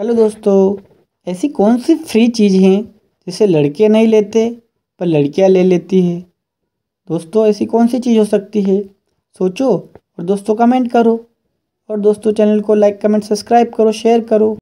hello दोस्तों ऐसी कौन सी फ्री चीज़ हैं जिसे लड़के नहीं लेते पर लड़कियां ले लेती हैं दोस्तों ऐसी कौन सी चीज़ हो सकती है सोचो और दोस्तों कमेंट करो और दोस्तों चैनल को लाइक कमेंट सब्सक्राइब करो शेयर करो